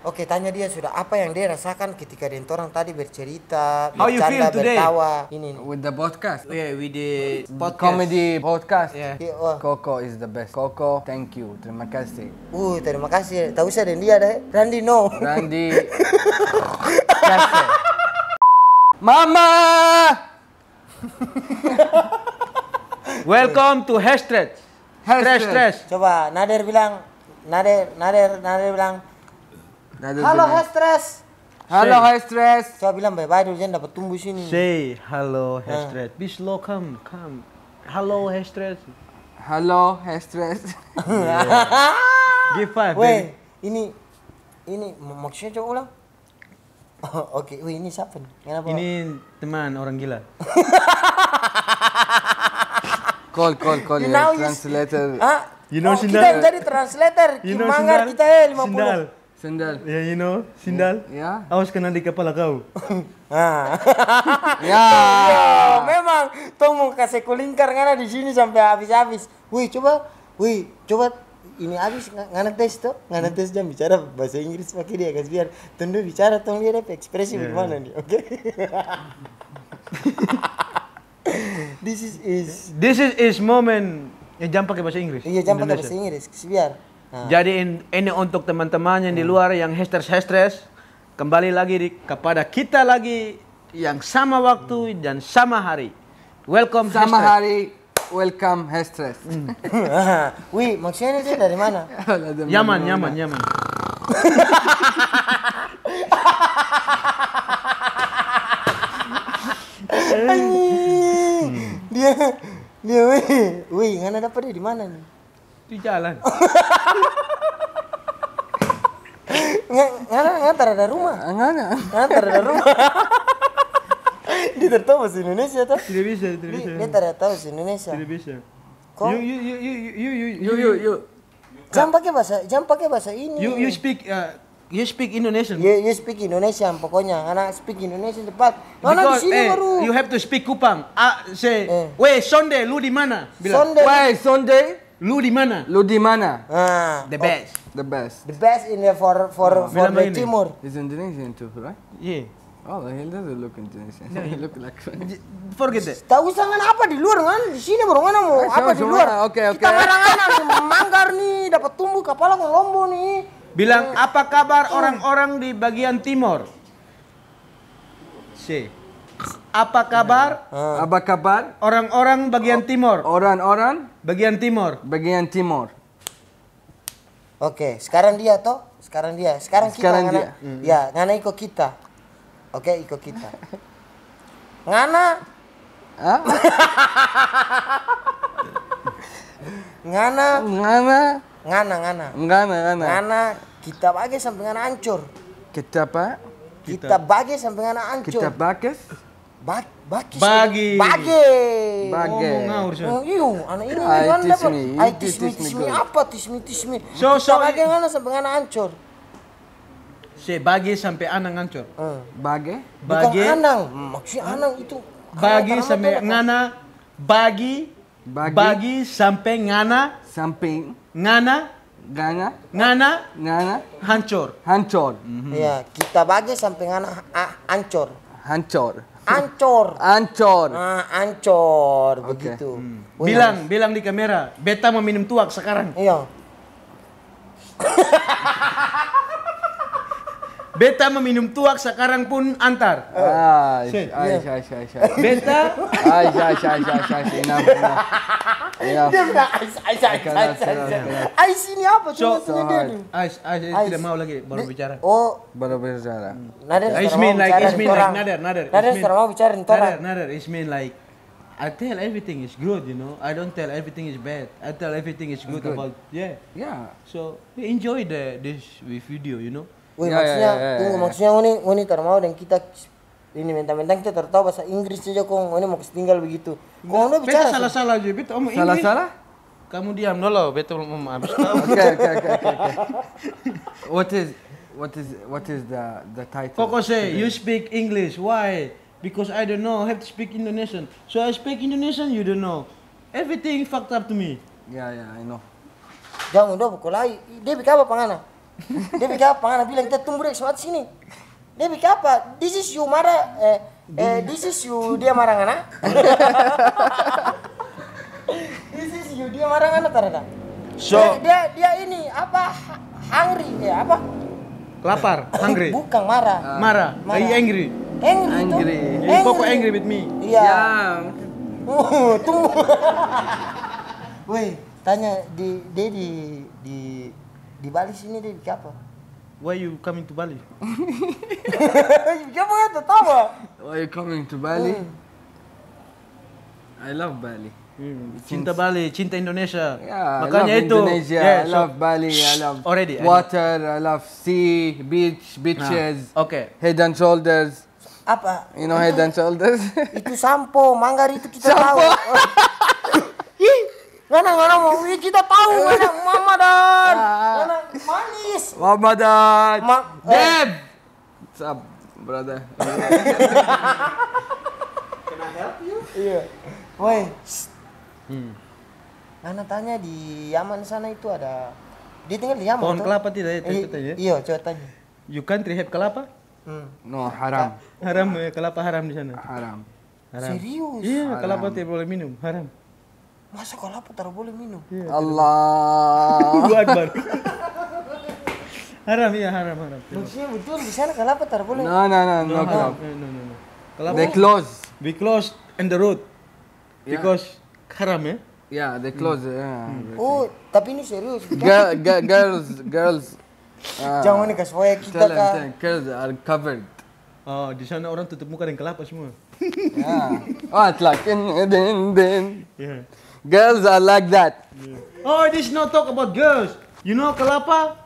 Oke, tanya dia sudah apa yang dia rasakan ketika dia orang tadi bercerita, How bercanda, bertawa. Ini, ini. With the podcast. Yeah, with the podcast. comedy podcast. Yeah. yeah iya, oh. Koko is the best. Koko, thank you. Terima kasih. Uh, terima kasih. Tahu saya dan dia deh. Randy no. Randy. Mama. Welcome to hashtag. Hashtag. Hair stretch. Coba Nader bilang Nader Nader Nader bilang Halo high stress. Halo high stress. Saya bilang bye bye dulu jangan dapat tumbuh sini. Say halo high stress. Bis slow come come. Halo high stress. Halo high stress. Give five. baby. ini ini maksudnya coba ulang. Oh, Oke, okay. ini siapa nih? Kenapa? Ini teman orang gila. call, call, call you know translator. You, ah, you know oh, Kita Kita jadi translator. You Kimangar kita ya, eh, 50. Sindal. Sendal. Ya, yeah, you know, sendal. Ya. Yeah. Awas kena di kepala kau. ah. ya. Yeah. Memang, tong mau kasih kulingkar karena di sini sampai habis-habis. Wih, coba, wih, coba ini habis ngana tes tuh, ngana tes jam bicara bahasa Inggris pakai dia kasih biar tentu bicara tong lihat ekspresi yeah. gimana nih, oke? Okay? This is is This is is moment. yang ya, jam pakai bahasa Inggris. Iya, jam pakai bahasa Inggris, biar. Ah. Jadi ini untuk teman-teman yang di hmm. luar yang hesters hesters kembali lagi di, kepada kita lagi yang sama waktu hmm. dan sama hari. Welcome sama hashtag. hari. Welcome hesters. Hmm. maksudnya itu dari mana? Yaman, Yaman, Yaman. Dia dia wih, wih, ngana dapat di mana nih? di jalan. Nggak, ngantar ada rumah. Nggak, ngantar ada rumah. di tertawa si Indonesia tuh. Tidak bisa, tidak bisa. Dia tertawa si Indonesia. Tidak bisa. Kok? yuk yuk yuk yuk you, you, you, you, you. Jangan pakai bahasa, jangan pakai bahasa ini. You, you speak, uh, You speak Indonesian. You, you speak Indonesian pokoknya. Anak speak Indonesian cepat. Mana di sini eh, baru. You have to speak Kupang. Ah, say, eh. "Weh, Sonde, lu di mana?" Bilang, "Weh, Sonde." Lu di mana? Lu di mana? Uh, The best. Oh. The best. The best in the for for oh. for the Timur. Is Indonesian too, right? Yeah. Oh, he doesn't look Indonesian. No, he look like Forget it. Tahu sangan apa di luar kan? Di sini baru mana mau apa di luar? Oke, oke. Kita orang marang manggar nih, dapat tumbuh kepala ngelombo nih. Bilang eh. apa kabar orang-orang di bagian timur? Sih. Apa kabar? Uh. Apa kabar? Orang-orang bagian timur. Orang-orang bagian timur. Bagian timur. Oke, okay. sekarang dia toh? Sekarang dia. Sekarang, sekarang kita dia. ngana. Ya, ngana ikut kita. Oke, okay, ikut kita. ngana. Huh? ngana. Ngana. Ngana, ngana. Ngana, ngana. Ngana kita bagi sampai ngana hancur. Kita apa? Kita, kita bagi sampai ngana hancur. Kita bagus Ba bagi Bagi. Bagi. Bagi. Oh, ngawur sih. Oh, iya, anak ini ah, kan dapat. Ai tismi tismi apa tismi tismi. So so. Bagi mana sampai anak hancur. Se bagi sampai anak hancur. Hmm. Bagi. Bagi. anang maksudnya itu. Bagi sampai ngana bagi bagi, bagi sampai ngana sampai ngana Ngana. Ngana. Ngana. Hancur. Hancur. Mm -hmm. Ya, kita bagi sampai ngana hancur. Hancur ancor. Ancor. Nah, ancor okay. begitu. Hmm. Bilang, bilang di kamera, beta mau minum tuak sekarang. Iya. Beta meminum tuak sekarang pun antar. Ah, iya. Aish, aish, aish, aish. Beta. Aish, aish, aish, aish, aish. Enough, enough. Enough. Dia bilang aish, aish, aish, aish, aish. ini apa? So, aish, aish, tidak mau lagi baru bicara. Oh, baru bicara. Nader, aish mean like, aish mean like, nader, nader. Nader, sekarang mau bicara entar. Nader, nader, aish mean like. I tell everything is good, you know. I don't tell everything is bad. I tell everything is good, good. about yeah. Yeah. So enjoy the this video, you know. Woi ya, ya, maksudnya, ya, ya, ya, ya. maksudnya ini ini termau dan kita ini mentang-mentang kita tertawa bahasa Inggris saja kong ini mau ketinggal begitu. Kong udah bicara. Beta salah-salah aja, betul omong Inggris. Salah-salah? Kamu diam dulu, betul om. habis. Oke, oke, oke, oke. What is what is what is the the title? Koko say eh, you speak English. Why? Because I don't know. I have to speak Indonesian. So I speak Indonesian. You don't know. Everything fucked up to me. Yeah, yeah, I know. Jangan udah pukul lagi. Dia bicara apa pangana? dia bikin apa? Anak bilang kita tunggu deh suatu sini. Dia bikin apa? This is you marah. Eh, eh this is you dia marah ngana. this is you dia marah ngana ada So dia, dia ini apa hungry ya apa? Lapar, hungry. Bukan marah. Ah. marah. Marah. Ay, angry. Angry. Angry. Itu. angry. angry with me. Iya. Yeah. Uh, tunggu. Woi, tanya di dia di di di Bali sini deh di Kapal. Why you coming to Bali? Siapa yang tertawa? Why you coming to Bali? Hmm. I love Bali. Hmm. Cinta Bali, cinta Indonesia. Yeah, Makanya itu. Indonesia, yeah, I so, love Bali, I love already, water, I, I love sea, beach, beaches. Nah, okay. Head and shoulders. Apa? You know head and shoulders. itu sampo, manggar itu kita sampo. tahu. Mana mana mau kita tahu mana mama dan ah. manis. Mama dan Ma Deb. Eh. Sab brother. Can I help you? Iya. Woi. Hmm. tanya di Yaman sana itu ada dia tinggal di Yaman. Pohon kelapa tidak itu ya, eh, tanya. Ya? Iya, coba tanya. You can't trihab kelapa? Hmm. No, haram. Haram ya, kelapa haram di sana. Haram. haram. Serius? Iya, kelapa tidak boleh minum, haram masa kalau taruh boleh minum yeah, Allah Akbar haram ya haram haram maksudnya betul di sana kalau taruh boleh no no no no no no, no, no, no. they close we close in the road yeah. because haram ya ya yeah, they close hmm. yeah. Hmm. oh tapi ini serius girl, girls girls uh, jangan kasih foya kita kan girls are covered Oh, di sana orang tutup muka dengan kelapa semua. Ya. Yeah. Oh, in den den. Yeah. Girls are like that. Oh, this not talk about girls. You know kelapa?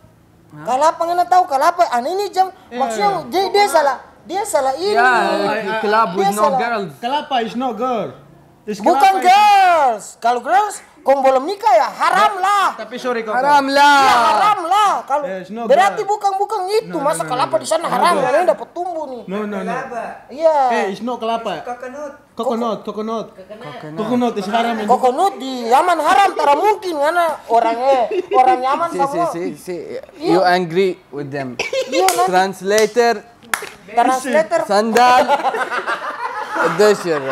Huh? Kalapa tahu kalapa. Ano ah, ini jam? Yeah. Maksudnya dia, dia salah. Dia salah ini. Yeah, kelapa is no girls. Kelapa is not girl. It's Bukan girls. Kalau girls, kau belum nikah ya haram nah, lah. Tapi sorry kau. Haram lah. Ya haram lah. Kalau no, berarti bukan bukan itu. No, Masa no, no, kelapa no, di sana haram. haram, no, dapat tumbuh nih. No no no. Iya. Yeah. Eh, hey, it's no kelapa. Kokonot, kokonot. Kokonot haram. Kokonot di Yaman haram, tara mungkin karena orangnya eh, orang Yaman si, sama. Si, si, si. Iya. You angry with them. Iya, Translator. Translator. Sandal. Desir.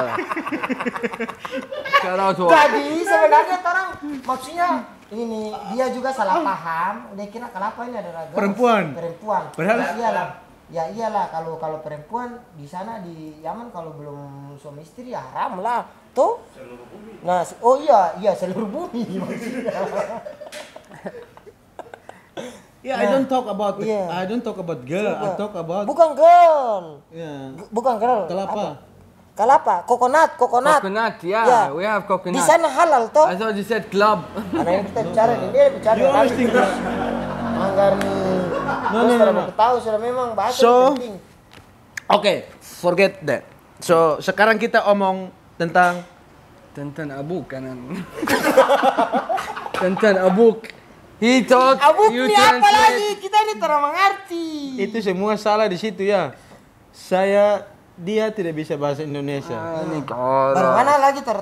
Tadi sebenarnya orang maksudnya ini dia juga salah paham. Dia kira kenapa ini ada ragam. Perempuan. Perempuan. Perempuan. Iya ya iyalah kalau kalau perempuan di sana di Yaman kalau belum suami istri ya haram lah tuh seluruh bumi nah oh iya iya seluruh bumi Yeah, nah, I don't talk about the, iya. yeah. I don't talk about girl. Bukan. I talk about bukan girl. Yeah. bukan girl. Kelapa. Apa? Kelapa, coconut, coconut. Coconut, yeah. yeah. We have coconut. Di sana halal toh. I thought you said club. Karena kita bicara ini, bicara. You always think that. Manggar nih no, no, no, no. tahu sudah memang bahasa so, penting. Oke, okay, forget that. So, sekarang kita omong tentang tentang abu kanan. tentang abu, He talk, abuk you apa lagi? Kita ini terlalu mengerti. Itu semua salah di situ ya. Saya dia tidak bisa bahasa Indonesia. Ah, ini mana lagi ter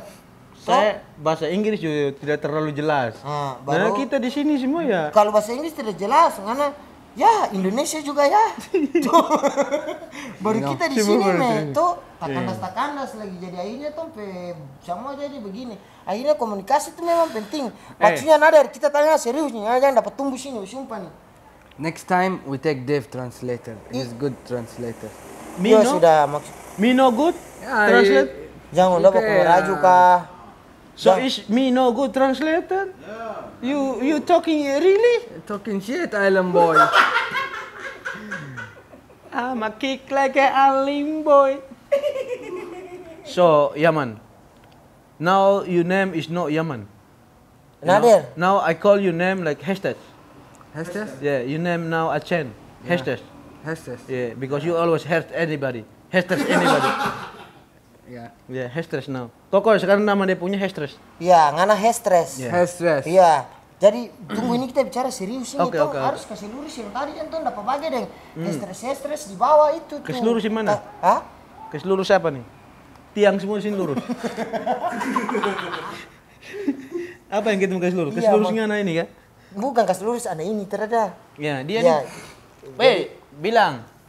saya bahasa Inggris juga tidak terlalu jelas. Ah, nah, baru, nah, kita di sini semua ya. Kalau bahasa Inggris tidak jelas, karena Ya, Indonesia juga ya. Baru iya, kita di sini nih, tuh takandas-takandas iya. lagi jadi akhirnya tuh pe semua jadi begini. Akhirnya komunikasi itu memang penting. Eh. Maksudnya hey. nada kita tanya serius nih, jangan dapat tumbuh sini, sumpah nih. Next time we take Dave translator. He's good translator. Mino ya, sudah maksud. Mino good? Ya, Translate. Jangan lupa kau meraju kah? So yeah. is me no good translator? Yeah. You you talking really? Talking shit, island boy. I'm a kick like an island boy. so Yaman. Now your name is not Yaman. Nadir. Now I call your name like hashtag. Hashtag? Yeah, your name now a Yeah. Hashtag. Hashtag. Yeah, because you always hurt anybody. Hashtag anybody. Iya. Iya, yeah, stress now. Toko sekarang nama dia punya stress. Iya, ngana ya. hashtag. Yeah. stress. Iya. Jadi tunggu ini kita bicara serius ini okay, okay. harus kasih lurus yang tadi kan tuh dapat bagi deng. Hmm. stress stress di bawah itu tuh. Kasih lurus mana? Hah? Kasih lurus apa nih? Tiang semua sini lurus. apa yang kita mau kasih lurus? Kasih iya, lurus ini ya? Bukan kasih lurus anak ini terada. Ya, dia ya. nih. Wei, bilang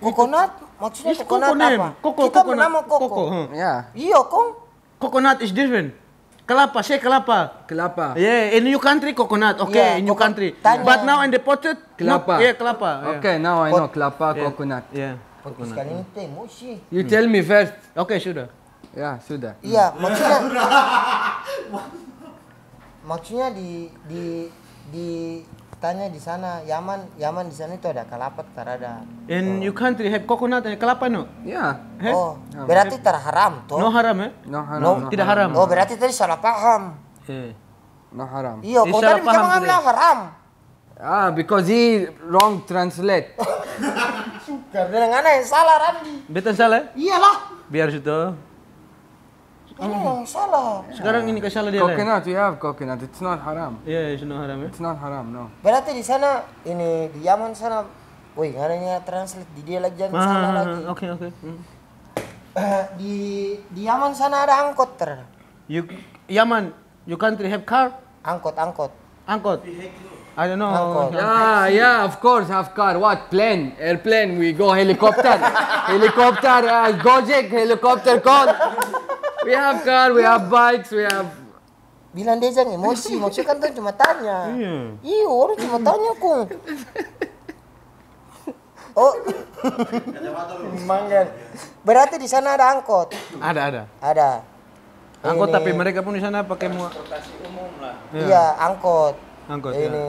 Coconut? Maksudnya yes, coconut, coconut apa? Koko, Kita coconut. bernama koko. koko. Hmm. Ya. Iya, kong. Coconut is different. Kelapa, saya kelapa. Kelapa. Yeah, in new country coconut. Okay, yeah, in new country. Tanya. But now in the potted kelapa. Not, yeah, kelapa. Yeah. Okay, now I know kelapa, yeah. coconut. Yeah. Coconut. Sekarang itu You tell me first. Okay, sudah. Ya, sudah. Iya, hmm. maksudnya maksudnya di di di tanya di sana Yaman Yaman di sana itu ada kelapa, terada. in oh. your country have coconut and kelapa no ya yeah. oh oh berarti terharam tuh no haram eh no haram no, no tidak haram oh berarti tadi salah paham yeah. no haram iya kok tadi bisa mengambil haram ah because he wrong translate Sugar, dengan yang salah Randy betul salah iyalah biar situ Oh, salah. Sekarang ini ke salah dia. Coconut, we have coconut. It's not haram. Yeah, it's not haram. It's not haram, no. Berarti di sana ini di Yaman sana, woi, ngaranya translate di dia lagi jangan ah, salah lagi. Oke, oke. Hmm. Eh, di di Yaman sana ada angkot ter. You Yaman, you country have car? Angkot, angkot. Angkot. I don't know. Angkot. yeah, of course, have car. What plane? Airplane? We go helicopter. helicopter. Uh, Gojek helicopter call we have car, we have bikes, we have bilang dia jangan emosi maksudnya kan tuh cuma tanya iya Iya, orang cuma tanya kung oh mangga berarti di sana ada angkot ada ada ada angkot tapi mereka pun di sana pakai muat transportasi umum iya. iya angkot angkot ini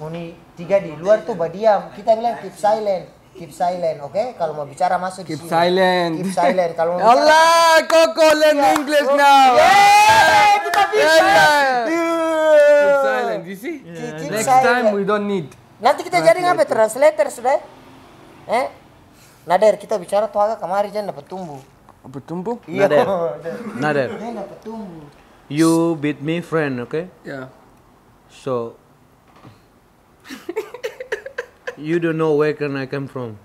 ya. tiga di luar tuh badiam kita bilang keep silent keep silent, oke? Okay? Kalau mau bicara masuk keep di sini. silent. Keep silent. Kalau mau bicara, Allah, Koko learn yeah. English oh. now. Yeah, kita bisa. Yeah. Keep silent, you see? Yeah. Keep Next silent. time we don't need. Nanti kita jadi ngapain translator sudah? Eh? Nader, kita bicara tuh agak kemarin jangan dapat tumbuh. Dapat tumbuh? Iya. Nader. Nader. dapat tumbuh. You beat me friend, oke? Okay? Yeah. So You don't know where can I come from.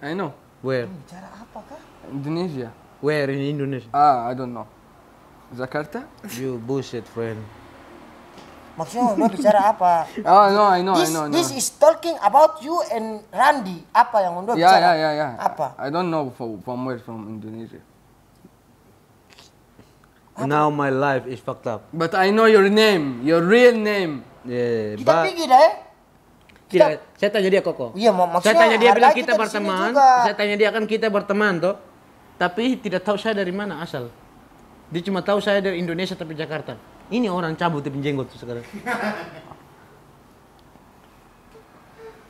I know. Where? Oh, Indonesia. Where in Indonesia? Ah, I don't know. Jakarta? You bullshit friend. Maksudnya lo bicara apa? Oh ah, no, I know, this, I know, I know. This is talking about you and Randy. Apa yang lo yeah, bicara? Yeah, yeah, yeah. Apa? I don't know from, from where from Indonesia. Apa? Now my life is fucked up. But I know your name, your real name. Yeah, Kita but... pergi dah eh? kita, saya tanya dia Koko. Iya, maksudnya saya tanya dia bilang kita, kita berteman. Saya tanya dia kan kita berteman toh. Tapi tidak tahu saya dari mana asal. Dia cuma tahu saya dari Indonesia tapi Jakarta. Ini orang cabut di jenggot tuh sekarang.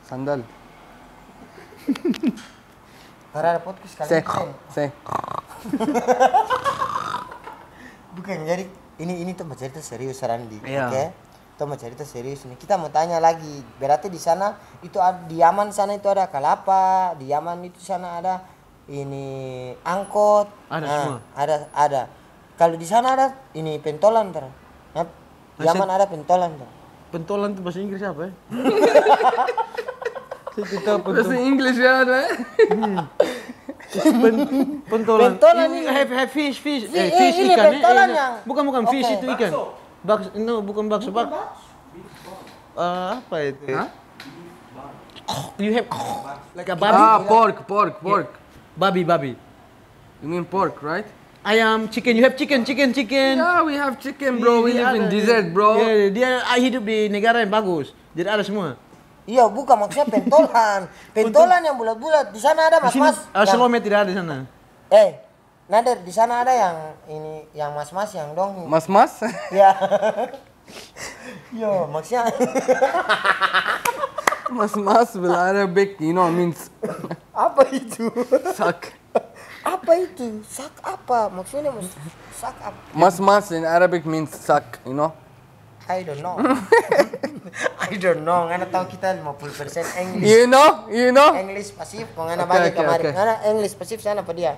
Sandal. Ntar repot podcast kali. Seko. Bukan jadi ini ini tuh bercerita serius Randi. Iya. Oke. Okay? kita mau cerita serius nih kita mau tanya lagi berarti di sana itu di Yaman sana itu ada kelapa di Yaman itu sana ada ini angkot ada nah, semua ada ada kalau di sana ada ini pentolan ter nah, di Yaman ada pentolan ter pentolan itu bahasa Inggris apa eh? ya kita bahasa Inggris ya ada eh? hmm. Pen, pentolan pentolan ini have, have fish fish eh, fish ikan eh, ini, pentolan yang bukan bukan fish itu ikan bakso. Baks, no, bukan bakso, bak. Uh, apa itu? Huh? You have like a babi. Ah, pork, pork, pork. Yeah. Babi, babi. You mean pork, right? I am chicken. You have chicken, chicken, chicken. Yeah, we have chicken, bro. We live in desert, bro. Yeah, dia hidup di negara yang bagus. Jadi ada semua. Iya, bukan maksudnya pentolan. pentolan yang bulat-bulat. Di sana ada mas-mas. Uh, nah. tidak ada di sana. Eh, Nah dari di sana ada yang ini yang mas-mas yang dong. Mas-mas? Ya. Yo maksudnya. mas-mas big, you know means. apa itu? Sak. apa itu? Sak apa? Maksudnya mas sak apa? Mas-mas in Arabic means sak, you know. I don't know. I don't know. Ngana tahu kita lima puluh persen English. You know, you know. English pasif. ngana balik kemarin. Okay. Ngana English pasif sana pa dia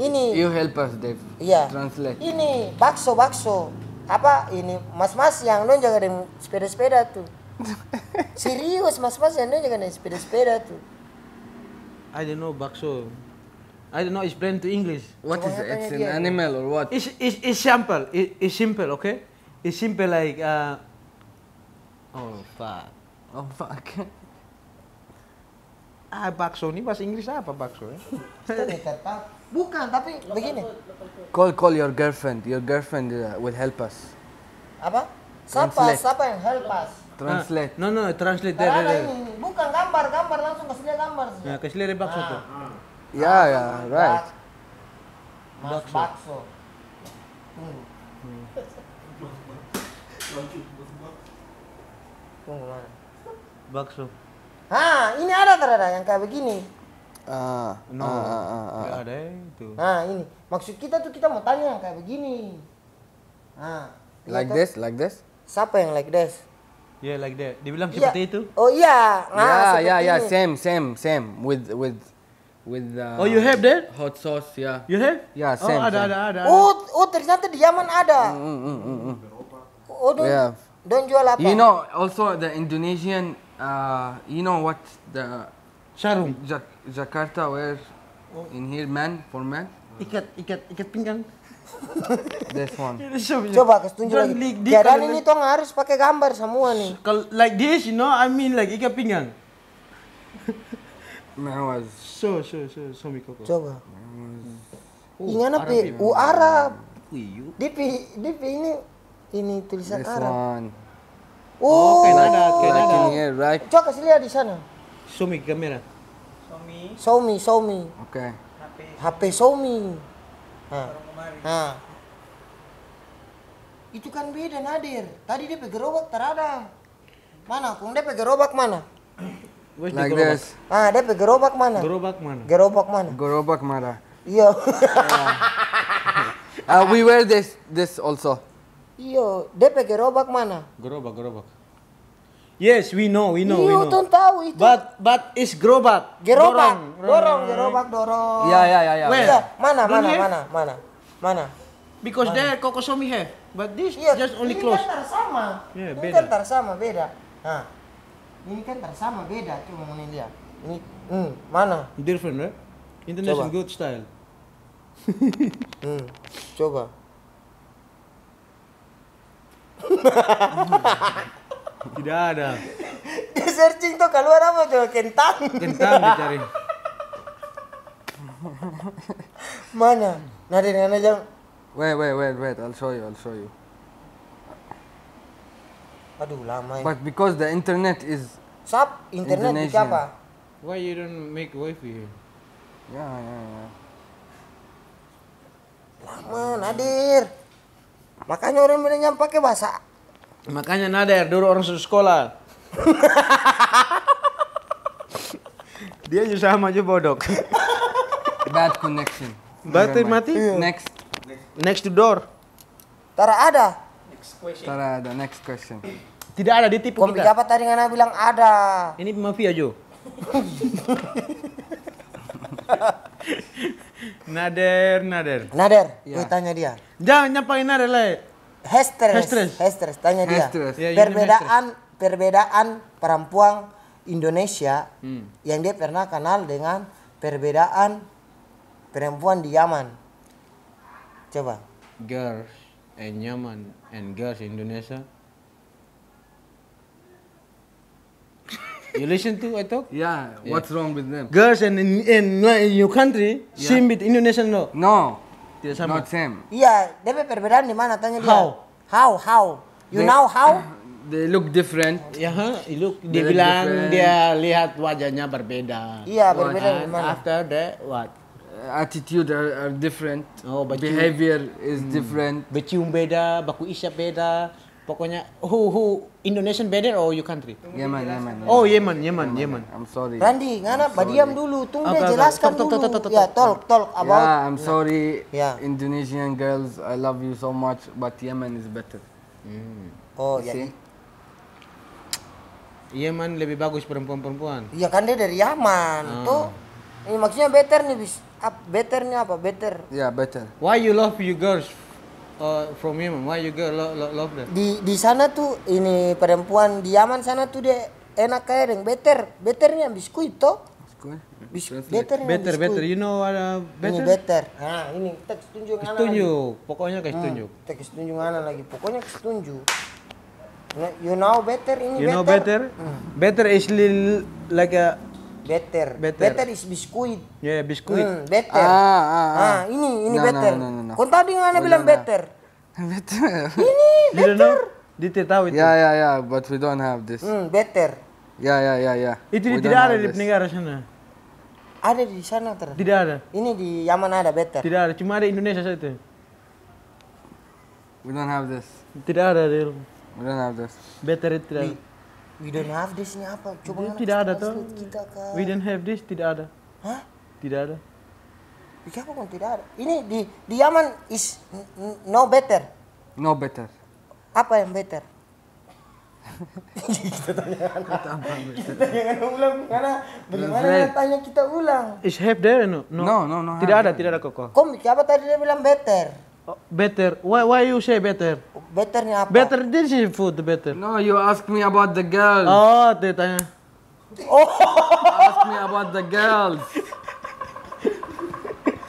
ini you help us Dev iya translate ini bakso bakso apa ini mas-mas yang non jaga dengan sepeda-sepeda tuh serius mas-mas yang non jaga dengan sepeda-sepeda tuh I don't know bakso I don't know explain to English what Cuma is it's an dia, animal or what it's, it's, it's simple it, it's simple okay it's simple like uh, oh fuck oh fuck ah bakso ini bahasa Inggris apa bakso ya? Kita Bukan, tapi local begini. Call call your girlfriend. Your girlfriend uh, will help us. Apa? Siapa? Siapa yang help us? Translate. Ah, no no, translate. there. ini. Bukan gambar, gambar langsung kasih dia gambar. Saja. Ya, kasih dia bakso tuh. Ah, ah. Ya, ya, right. Mas bakso. bakso. Hmm. Tunggu mana? Bakso. Ah, ini ada terada yang kayak begini ah, no ah, ah, ah, ah. Gak ada itu nah ini maksud kita tuh kita mau tanya kayak begini nah like this like this siapa yang like this Ya yeah, like that. Dibilang yeah. seperti itu. Oh iya. Nah, ya ya ya same same same with with with uh, Oh you have that? Hot sauce ya. Yeah. You have? Ya yeah, oh, same. Oh ada, same. ada ada ada. Oh oh ternyata di Yaman ada. Mm, mm, mm, mm, mm. Oh don't, yeah. don't jual apa? You know also the Indonesian uh, you know what the sarung. Jak Jakarta wear oh. in here man for man. Ikat ikat ikat pinggang. This one. Coba kasih tunjuk lagi. Like, Keadaan ini tuh harus pakai gambar semua nih. Kal like this, you know, I mean like ikat pinggang. Nah, was so so so so koko Coba. Oh, Ingat apa? Ya? Ya. U Arab. DP DP ini ini tulisan This Arab. One. Oh, oh Canada. Canada. Coba Canada. lihat di sana. Sumi kamera. Xiaomi, Xiaomi. Oke. Okay. HP. HP Xiaomi. Nah. nah. Itu kan beda Nadir. Tadi dia gerobak terada. Mana? Kung dia gerobak mana? like this. Ah, dia gerobak mana? Gerobak mana? Gerobak mana? Gerobak mana? Iya. Ah, we wear this this also. Iya, dia gerobak mana? Gerobak, gerobak. Yes, we know, we know. Iyo, we iya, know. tahu itu. But but is gerobak. Gerobak. Dorong, gerobak dorong. Ya, ya, ya, iya, iya, iya. Iya, mana mana mana mana mana. Because mana? there kokosomi have, but this yeah, just only close. Ini kan sama. Yeah, ini beda. kan tersama beda. Nah, ini kan tersama beda cuma ini dia. Ini hmm, mana? Different, right? International Coba. good style. hmm. Coba. Tidak ada. Di searching tuh keluar apa tuh? Kentang. Kentang dicari. Mana? Nari nana jang. Wait, wait, wait, wait. I'll show you. I'll show you. Aduh, lama ya. But because the internet is Sap, internet di apa? Why you don't make wifi? Ya, yeah, ya, yeah, ya. Yeah. Lama, Nadir. Makanya orang bilang yang pakai bahasa Makanya Nader dulu orang satu sekolah. Dia juga sama aja bodoh. Bad connection. Bad mati. Next. Iya. Next to door. Tara ada. Next question. Tara ada. Next question. Tidak ada ditipu Kom, kita. apa tadi Ngana bilang ada. Ini mafia Jo. nader, Nader. Nader, ya. gue tanya dia. Jangan nyapain Nader lah. Hestres. Hestres. Hestres, tanya dia. Hestres. Iya, perbedaan perbedaan perempuan Indonesia hmm. yang dia pernah kenal dengan perbedaan perempuan di Yaman. Coba. Girls and Yaman and girls in Indonesia. You listen to I talk? Yeah, yeah. what's wrong with them? Girls and in, in, in your country, yeah. same with Indonesian no? No. Tidak sama. Not same. Iya, dia perbedaan di mana tanya dia. How? How? How? You they, know how? They look different. Ya, they look. Dia they bilang different. dia lihat wajahnya berbeda. Iya, berbeda di kan? mana? After that, what? Uh, attitude are, are different. Oh, but behavior is hmm. different. Bercium beda, baku isya beda, pokoknya who who Indonesian better or your country? Yemen, Yemen. Oh, Yemen, Yemen, Yemen. I'm sorry. Randy, ngana diam dulu, tunggu okay, jelaskan talk, dulu. Talk, talk, talk, Ya, talk, talk about. Yeah, I'm sorry. Yeah. Indonesian girls, I love you so much, but Yemen is better. Mm. Oh, ya. Yemen lebih bagus perempuan-perempuan. Iya kan dia dari Yaman, oh. tuh. Ini maksudnya better nih bis. better nih apa? Better. Ya, yeah, better. Why you love you girls uh, from Yemen? why you girl love, love, love that di di sana tuh ini perempuan di Yaman sana tuh dia enak kayak yang better better betternya biskuit toh biskuit Bis better better better you know what uh, better ini better nah ini teks tunjuk tunjuk pokoknya kita tunjuk hmm, teks tunjuk mana lagi pokoknya kita tunjuk nah, you know better ini you better. know better hmm. better is like a Better. Better. Better is biskuit. Ya, yeah, biskuit. Hmm, better. Ah, ah, ah. ah ini ini no, better. No, no, no, no. Kon tadi ngana oh, bilang no, no. better. better. ini better. Dia tidak tahu itu. Ya, ya, ya, but we don't have this. Hmm, better. Ya, ya, ya, ya. Itu we tidak ada di negara sana. Ada di sana ter. Tidak ada. Ini di Yaman ada better. Tidak ada, cuma ada Indonesia saja. We don't have this. Tidak ada, real. We don't have this. Better itu tidak. We don't have this ini apa? Coba tidak ada tuh. Kita kan. We don't have this tidak ada. Hah? Tidak ada. Di Jawa tidak ada. Ini di di Yaman is no better. No better. Apa yang better? kita tanya kita jangan ulang karena bagaimana tanya kita ulang is have there no no no, no, no tidak ada, tidak ada kok. kom apa tadi dia bilang better better. Why, why you say better? Better ni apa? Better Indonesian food, better. No, you ask me about the girls. Ah, oh, that I... Oh! ask me about the girls.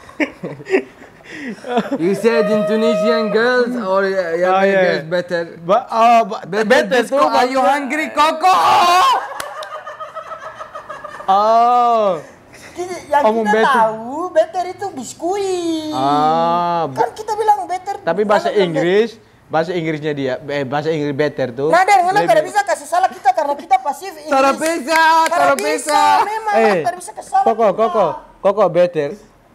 you said Indonesian girls or Yemeni yeah, oh, yeah. girls better? But, oh, but better, better too, but Are you hungry, Coco? oh! yang oh, kita better. tahu better itu biskuit. Ah, kan kita bilang better. Tapi bahasa Inggris, bahasa Inggrisnya dia eh, bahasa Inggris better tuh. Nah, dan kenapa tidak bisa kasih salah kita karena kita pasif Inggris. Tidak bisa, tidak bisa. Memang eh, tidak bisa kasih salah. Koko, koko, koko better.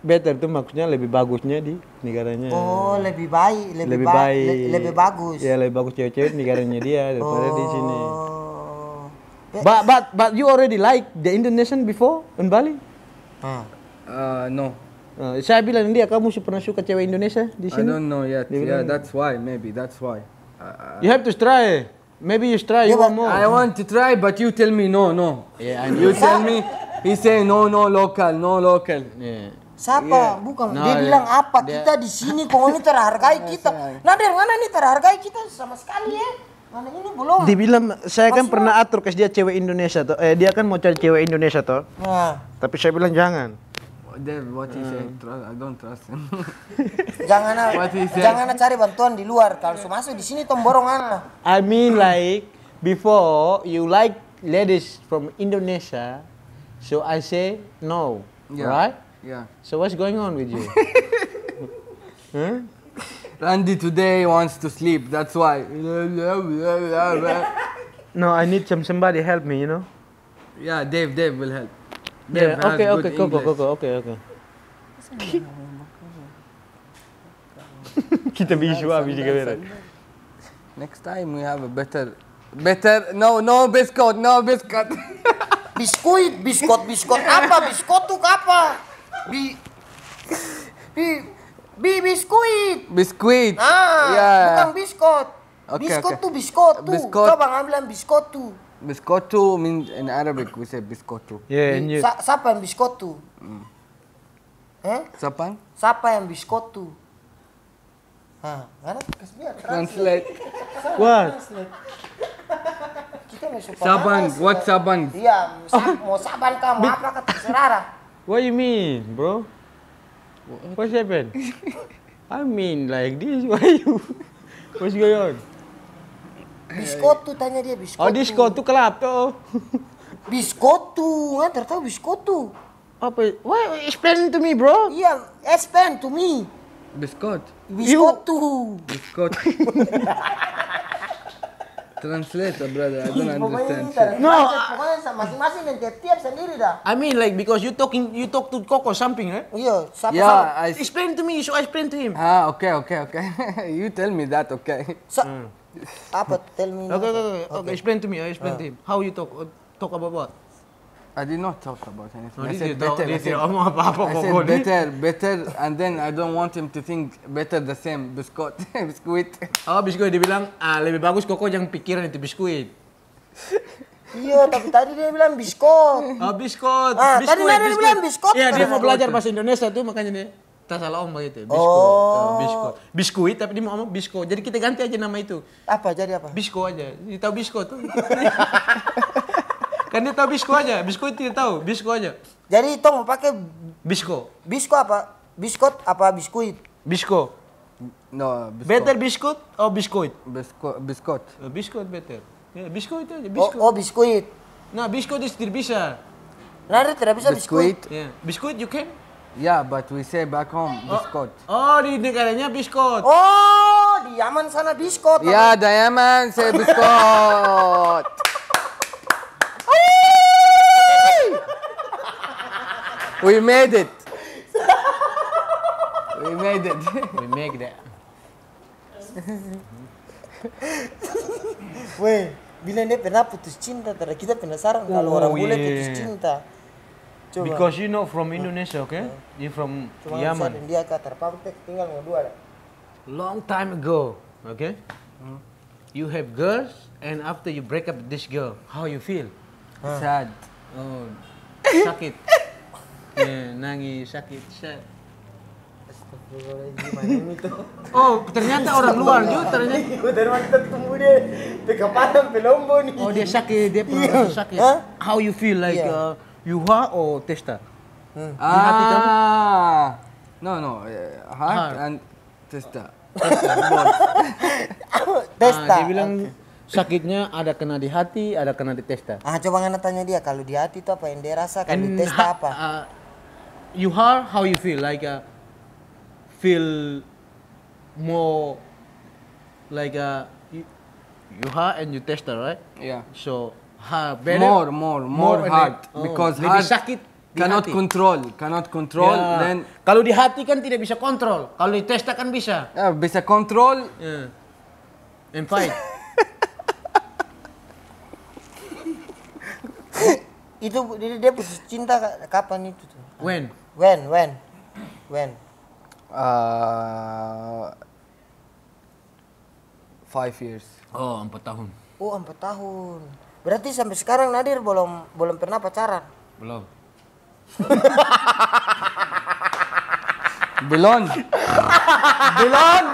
Better itu maksudnya lebih bagusnya di negaranya. Oh, lebih baik, lebih, lebih ba baik, le lebih bagus. Ya, lebih bagus cewek-cewek negaranya dia daripada oh. di sini. Oh. But but but you already like the Indonesian before in Bali? Ah. Uh, no. Uh, saya bilang dia kamu sih pernah suka cewek Indonesia di sini? I don't know yet. Dia yeah, that's why maybe that's why. Uh, uh, you have to try. Maybe you try. Yeah, you want more. I want to try, but you tell me no, no. Yeah, and you tell me. He say no, no local, no local. Yeah. Siapa? Yeah. Bukan. No, dia yeah. bilang apa? Dia... Kita di sini kok ini terhargai kita. Nah, nah dari mana nih terhargai kita sama sekali ya? Mana ini belum? Dibilang saya kan pernah atur kasih dia cewek Indonesia tuh. Eh dia kan mau cari cewek Indonesia tuh. Nah. Ya. Tapi saya bilang jangan. Then what he said, trust, I don't trust him. jangan ah. jangan ah, cari bantuan di luar. Kalau masuk di sini tomborong ana. Ah. I mean like before you like ladies from Indonesia, so I say no, yeah. right? Yeah. So what's going on with you? huh? Randy today wants to sleep. That's why. no, I need some somebody help me. You know. Yeah, Dave. Dave will help. Dave yeah. Okay. Okay. Go, go. Go. Go. Okay. Okay. Kita bisu abi bera. Next time we have a better, better. No, no biscuit. No biscuit. Biscuit, biscuit, biscuit. apa? biscuit? tuh apa? Bi, bi, Bi biskuit. Biskuit. Ah, yeah. bukan biskot. Okay, biskot okay. tuh biskot tuh. Biskot. Coba ngambilan biskot tuh. tuh, means in Arabic we say tuh. Yeah, in you... Sa siapa yang biskot Hmm. Eh? Siapa? Siapa yang biskot tuh? Ah, translate. translate. What? Translate. Kita Saban, what Saban? Iya, mau Saban kamu apa kata serara? What you mean, bro? What's happened? I mean like this, why you? What's going on? Biskot tu tanya dia biskot. Oh biskot tuh kelapa. tu. biskot tu nggak tertahu biskot tu. Apa? Why explain to me, bro? Iya, yeah, explain to me. Biskot. Biskot tu. Biskot. Translator, uh, brother. I don't understand. No, ah. I mean like because you talking, you talk to Coco something, right? Eh? Yeah. Yeah. I explain to me, so I explain to him. Ah, okay, okay, okay. you tell me that, okay? So, mm. Ah, tell me. Okay, okay, okay, okay. Explain to me. I eh, explain uh. to him. How you talk? Uh, talk about what? I did not talk about anything. No, I said better. I said, I said better, better, and then I don't want him to think better the same. Biscuit, biskuit. Oh, biskuit. Dia bilang, ah, lebih bagus koko jangan pikiran itu biskuit. Iya, tapi tadi dia bilang biskot. Oh, biskot. Ah, biskuit, tadi dia bilang biskot. Iya, dia mau belajar bahasa Indonesia tuh makanya nih. Tak salah om begitu, biskot. Oh. oh. biskuit, Biskuit, tapi dia mau ngomong biskot. Jadi kita ganti aja nama itu. Apa, jadi apa? Bisko aja. Dia tahu biskot tuh. kan dia tahu bisko aja bisko itu dia tahu bisko aja jadi itu mau pakai bisko bisko apa biskot apa biskuit bisko no biskot. better biskuit? atau biskuit Biskuit. biskot uh, Biskuit better ya, biskuit aja oh, oh biskuit nah biskuit itu tidak bisa Nari tidak bisa biskuit biskuit, ya, biskuit you can Ya, yeah, but we say back home biskot. Oh, oh di negaranya biskot. Oh, di Yaman sana biskot. Ya, yeah, di Yaman saya biskot. We made it. We made it. We make that. Weh, bilang dia pernah putus cinta, tapi kita penasaran kalau oh, orang yeah. boleh putus cinta. Coba. Because you know from Indonesia, okay? Yeah. You from Cuma Yaman. Cuma dia kata terpapar tinggal dua. Long time ago, okay? Hmm. You have girls and after you break up this girl, how you feel? Huh. Sad. Oh, sakit. Iya, nangis sakit set Oh, ternyata orang luar juga ternyata. Iya, Dari mana kita tunggu dia? Pekapatan, pelombo nih. Oh, dia sakit, dia pernah yeah. sakit. Huh? How you feel like yeah. uh, you ha or testa? Hmm. Ah, hati kamu? Ah. No, no, eh, heart, heart. and testa. testa. Ah, dia bilang okay sakitnya ada kena di hati, ada kena di testa. Ah, coba ngana tanya dia kalau di hati itu apa yang dia rasa, kan di testa apa? Uh, you are how you feel like uh, feel more like uh, you, you hard and you tester right yeah so hard better, more more more, more hard oh. because Lebih heart sakit cannot hati. control cannot control yeah. then kalau di hati kan tidak bisa kontrol kalau di tester kan bisa yeah, bisa kontrol yeah. and fight itu dia, dia putus cinta kapan itu tuh? When? When, when, when? Uh, five years. Oh, empat tahun. Oh, empat tahun. Berarti sampai sekarang Nadir belum belum pernah pacaran? Belum. belum. belum.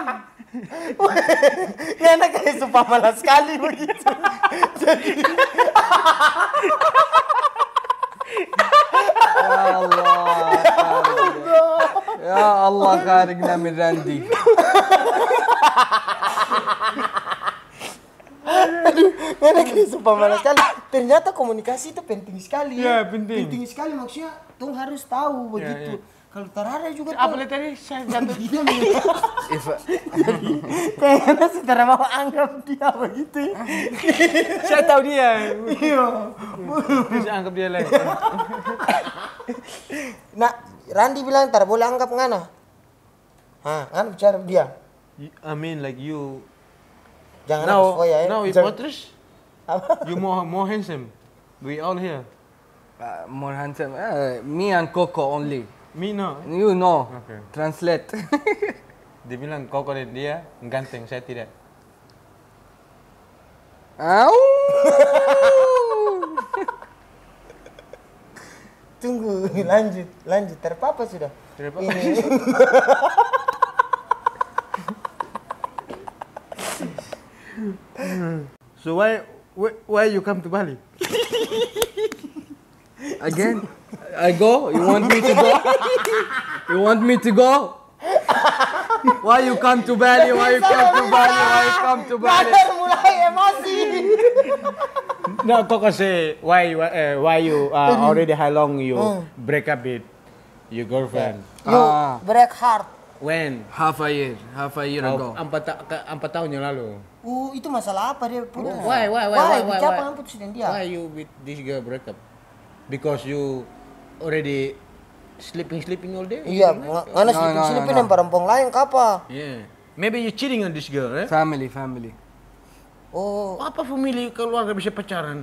Ini anak kayak sumpah malas sekali begitu. kakaring namin Randy. Aduh, nenek sumpah malas Ternyata komunikasi itu penting sekali. Iya, penting. Penting sekali maksudnya tuh harus tahu iya, begitu. Ya, ya. Kalau Tarara juga tuh. Apalagi tadi saya jatuh dia Eva. Uh, Kayaknya si mau anggap dia begitu. saya tahu dia. Iya. Bisa anggap dia lagi. nah, Randi bilang tar boleh anggap ngana. Ah, kan bicara dia. I mean like you. Jangan now, oh ya. Now you Patrice. you more more handsome. We all here. Uh, more handsome. Uh, me and Coco only. Me no. You no. Okay. Translate. dia bilang Coco dan dia ganteng, saya tidak. Au! Tunggu, lanjut, lanjut. Terpapa sudah. Terpapa. Ini. so why, why you come to Bali? Again, I go. You want me to go? you want me to go? Why you come to Bali? Why you come to Bali? Why you come to Bali? mulai emosi. no, kok say why why you uh, uh already how long you hmm. break up with your girlfriend? You ah. break heart. When? Half a year. Half a year ago. Empat, empat tahun yang lalu. Uh, itu masalah apa dia oh. putus? Oh. Why, why, why, why, why, why, why, why, putusin dia? Why you with this girl break up? Because you already sleeping sleeping all day. Iya, mana karena no, sleeping no, sleeping no, yang perempuan lain kapa? Yeah. Maybe you cheating on this girl, eh? Family, family. Oh. Apa family keluarga bisa pacaran?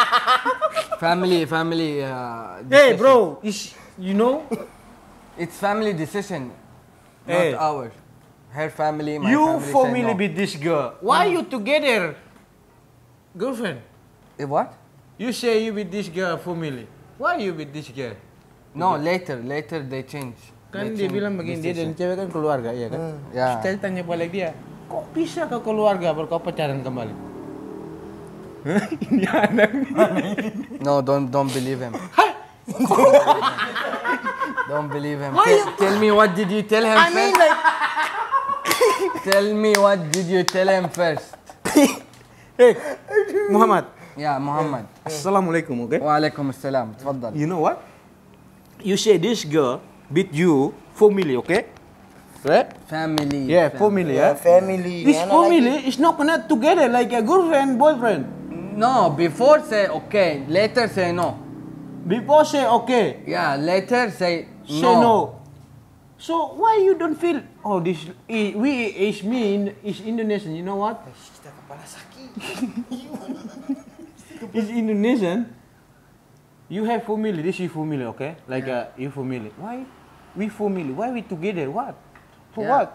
family, family. Uh, hey bro, is you know? It's family decision, not hey. ours. her family, my you family. You formally no. with this girl. Why mm. you together, girlfriend? A eh, what? You say you with this girl formally. Why you with this girl? No, yeah. later, later they change. Kan they dia change bilang begini, dia dan cewek kan keluarga, ya kan? Hmm. Yeah. Saya tanya balik dia, kok bisa ke keluarga baru kau pacaran kembali? Ini anak No, don't don't believe him. don't believe him. Tell, tell me what did you tell him? I mean like Tell me what did you tell him first? hey, Muhammad. Yeah, Muhammad. Assalamu alaikum, okay? Wa alaikum assalam. Tfaddal. You know what? You say this girl beat you for family, okay? Right? Family. Yeah, family. Family. Yeah, family. This family is not connected together like a girlfriend, boyfriend. No, before say okay, later say no. Before say okay. Yeah, later say, say no. no. So why you don't feel oh this we is mean is Indonesian? You know what? Kita kepala sakit. Indonesian? You have family. This is family, okay? Like yeah. uh, you family. Why we family? Why we together? What? For yeah. what?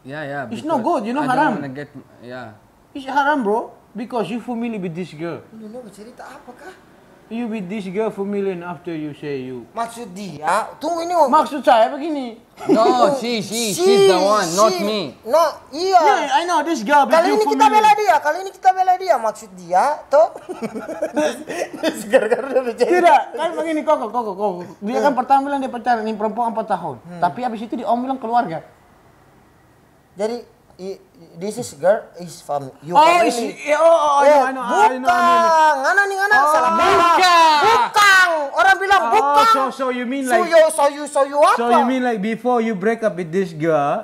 Yeah, yeah. It's not good. You know I haram. Get, yeah. It's haram, bro. Because you family with this girl. Nuno bercerita apakah? You with this girl for million after you say you. Maksud dia, tunggu ini Maksud saya begini. No, she, she, she she's the one, she, not me. No, iya. Yeah, I know this girl. Kali ini kita bela dia, kali ini kita bela dia. Maksud dia, toh. Segar-gar dia Tidak, kan begini koko, koko, koko. Dia kan hmm. pertama bilang dia pacaran ini perempuan 4 tahun. Hmm. Tapi abis itu dia om bilang keluarga. Jadi this is girl is from you oh is oh, oh, oh yeah. I know, bukang ngana nih ngana oh, salah bukang bukang orang bilang oh, bukang so so you mean like so you so you so you apa so you mean like before you break up with this girl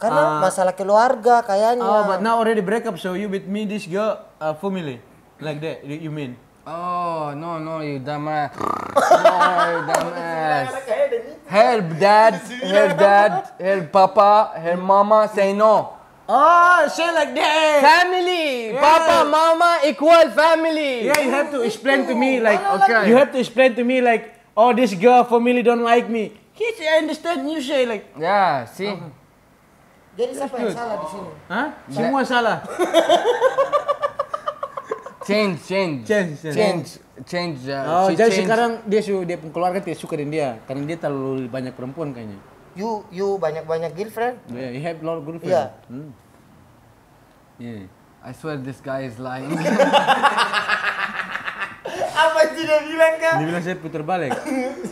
karena uh, masalah keluarga kayaknya oh but now already break up so you with me this girl uh, family like that you mean Oh, no, no, you dumbass. no, you dumbass. Help dad, help dad, help papa, help mama, say no. Oh, shit like that. Family. Yeah. Papa, mama equal family. Yeah, you have to explain to me like, okay. You have to explain to me like, oh, this girl family don't like me. Kids, I understand you say like. Yeah, see. Okay. Jadi siapa yang salah di sini? Hah? Semua salah. Change, change. Change, change. Change, change. Uh, oh, jadi change. sekarang dia su dia keluarga tidak suka dengan dia karena dia terlalu banyak perempuan kayaknya. You you banyak-banyak girlfriend? Yeah, you have lot of girlfriend. Yeah. Hmm. Yeah. I swear this guy is lying. Apa sih dia bilang kan? Dia bilang saya putar balik.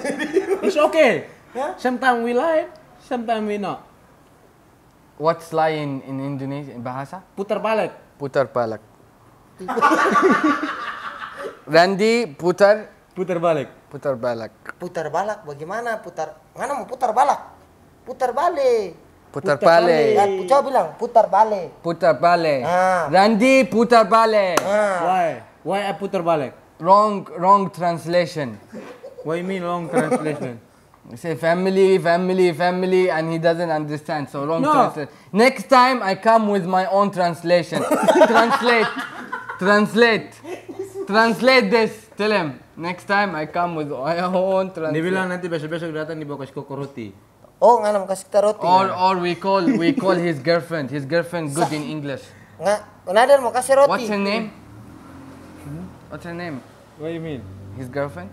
It's okay. Huh? Sometimes we lie, sometimes we not. What's lying in, in Indonesia, in bahasa? Putar balik. Putar balik. Randy putar putar balik. Putar balik. Putar balik bagaimana? Putar mana mau putar balik? Putar balik. Putar, putar balik. balik. Coba bilang putar balik. Putar balik. Ah. Randy putar balik. Ah. Why? Why I putar balik? Wrong wrong translation. What you mean wrong translation? say family, family, family, and he doesn't understand. So wrong no. translation. Next time I come with my own translation. Translate. Translate. Translate this. Tell him. Next time I come with my own translate. Dibilang nanti besok-besok datang dibawa kasih koko roti. Oh, nga naman kasih kita roti. Or, or we call we call his girlfriend. His girlfriend good in English. Nga, unadan mo kasih roti. What's her name? What's her name? What do you mean? His girlfriend?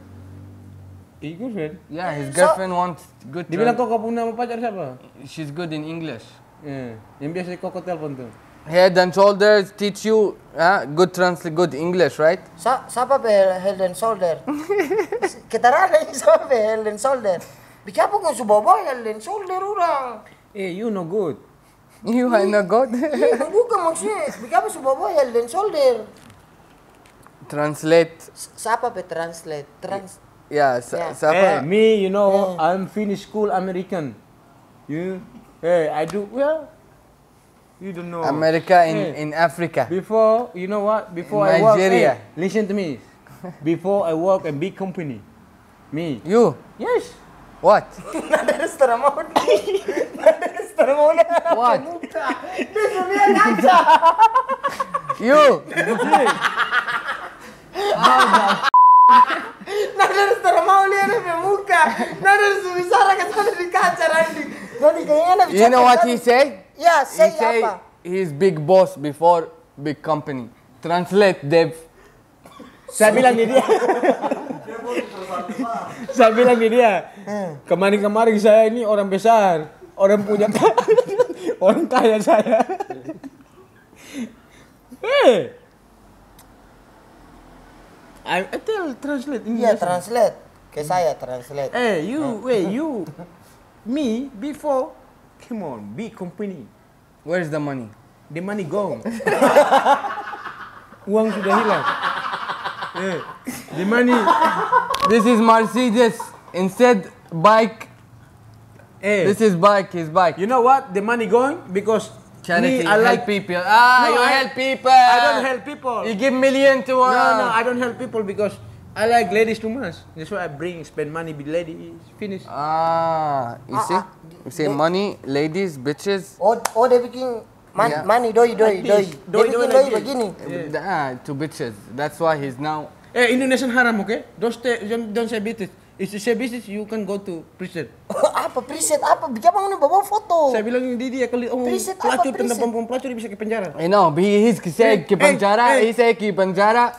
His girlfriend? Yeah, his girlfriend so, wants good. Dibilang koko punya pacar siapa? She's good in English. Yeah. Yang biasa koko telepon tuh. Head and shoulders teach you uh, good translate, good English, right? Sa sa pa head and shoulder? Kita rara yung siapa pa head and shoulder. Bika po kung subobo head and shoulder orang. Eh, you no good. You are no good? yeah, bukan maksudnya. Bika po subobo head and shoulder. Translate. Siapa pa translate? Trans yeah, sa siapa? Hey, eh, me, you know, I'm Finnish school American. You? Hey, I do well. You don't know. America in, hey. in Africa. Before, you know what? Before in I Nigeria. Hey, listen to me. Before I work a big company. Me. You? Yes. What? what? you. Eh, you know what he said? Yeah, ya, say, he say apa? He's big boss before big company. Translate, Dev. Saya bilang ini dia. saya bilang ini dia. Hmm. Kemarin-kemarin saya ini orang besar, orang punya orang kaya saya. hey. I, tell translate Iya Yeah, translate. Ke saya translate. Hey, you, hmm. wait, you. Me before. Come on, big company. Where's the money? The money gone. Uang sudah hilang. Yeah. The money. This is Mercedes instead bike. Hey. This is bike, his bike. You know what? The money gone because Charity, me, I like people. Ah, no, you I, help people. I don't help people. You give million to. one. no, no, I don't help people because I like ladies too much. That's why I bring spend money with ladies. Finish. Ah, you ah, see, ah, you say money, ladies, bitches. Oh, oh they begin Man, yeah. Money, doy, doy, doy, doy, doy, doy, begini. Yeah. Ah, to bitches. That's why he's now. Eh, Indonesian haram, okay? Don't stay, don't, say bitches. If you say bitches, you can go to prison. apa Prison? apa? Bikin mau bawa foto. Saya bilang ini dia kalau oh, pelacur tentang pelacur bisa ke penjara. Eh, no. he's, say said ke eh, eh, penjara, eh, eh. he said ke penjara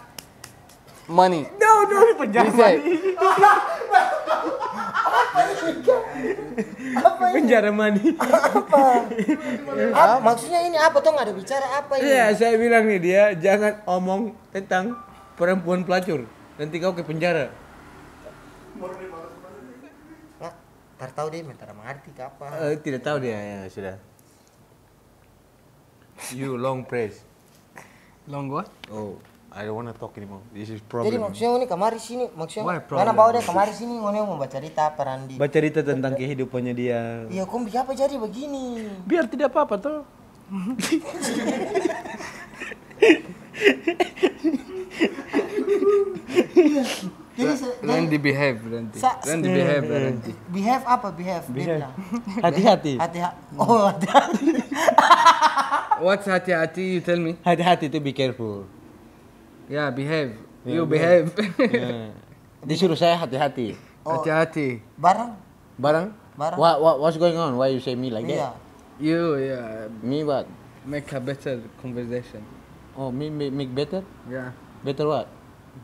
money. No, no, penjara. money. apa ini? penjara money. apa? apa maksudnya ini apa tuh nggak ada bicara apa ini iya saya bilang nih dia jangan omong tentang perempuan pelacur nanti kau ke penjara nggak tar tahu dia minta mengerti apa uh, tidak tahu dia ya sudah you long press. long what oh I don't wanna to talk anymore. This is problem. Jadi maksudnya ini kemari sini, maksudnya mana bawa dia kemari sini, mau nih mau baca cerita Perandi. Baca cerita tentang kehidupannya dia. Iya, kok biar apa jadi begini? Biar tidak apa-apa tuh. Jadi learn di behave nanti. Learn behave nanti. Behave apa behave? Behave. Hati-hati. Hati-hati. Oh, hati-hati. What's hati-hati? You tell me. Hati-hati to be careful. Yeah, behave. Yeah, you behave. yeah. Disuruh saya hati-hati. Oh, hati-hati. Barang? Barang? Barang. What, what, what's going on? Why you say me like yeah. that? You, yeah. Me what? Make a better conversation. Oh, me make, make better? Yeah. Better what?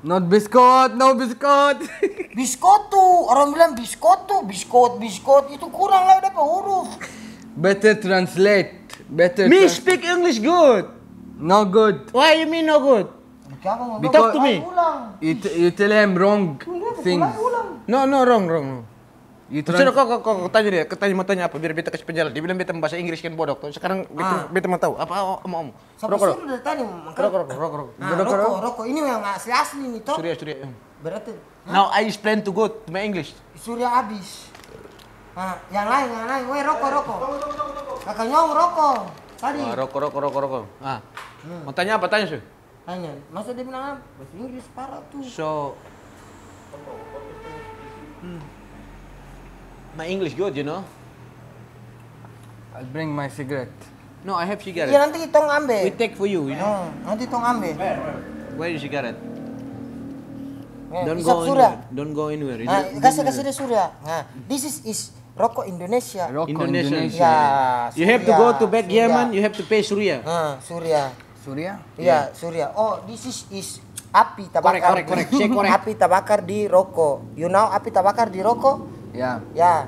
Not biskot, no biskot. biskot tuh, orang bilang biskot tuh, biskot, biskot itu kurang lah berapa huruf. Better translate, better. Me speak English good. No good. Why you mean no good? Talk to me. You, you tell him wrong things. No, no, wrong, wrong. Itu kok kok kok tanya dia, tanya mau tanya apa biar beta kasih penjelasan. Dia bilang beta bahasa Inggris kan bodoh. Sekarang beta, ah. beta mau tahu apa oh, om om. Rokok, rokok. Dari tanya rokok, rokok, rokok, rokok, ah, rokok, rokok. Ini yang asli asli nih toh. Surya, Surya. Berarti. Now I explain to God my English. Surya habis. Ah, yang lain, yang lain. Woi rokok, rokok. Kakak nyong rokok. Tadi. Rokok, rokok, rokok, rokok. Ah. Hmm. Mau tanya apa tanya sih? hanya masa dia bilang bahasa Inggris parah tuh so hmm. my English good you know I'll bring my cigarette no I have cigarette Ya nanti kita ambil we take for you you know hmm, nanti kita ambil where, is cigarette Yeah, don't go surya. anywhere. Don't go anywhere. Nah, kasih kasih dia surya. Nah, this is is rokok Indonesia. Rokok Indonesia. Ya, Indonesia. yeah, you have to go to back Yemen, you have to pay surya. uh, surya. Surya? Iya, yeah. Surya. Oh, this is is api tabakar. Korek, korek, korek. korek. api tabakar di rokok. You know api tabakar di rokok? Ya. Yeah. Ya. Yeah.